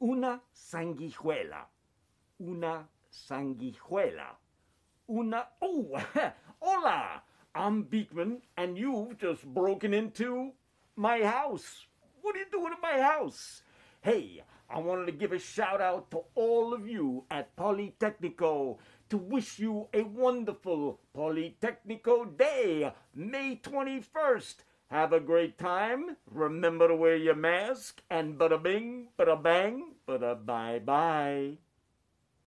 una sanguijuela, una sanguijuela, una... Oh, hola! I'm Beekman, and you've just broken into my house. What are you doing in my house? Hey, I wanted to give a shout out to all of you at Polytechnico to wish you a wonderful Polytechnico Day, May 21st. Have a great time. Remember to wear your mask and bada bing, but a bang, but a bye bye.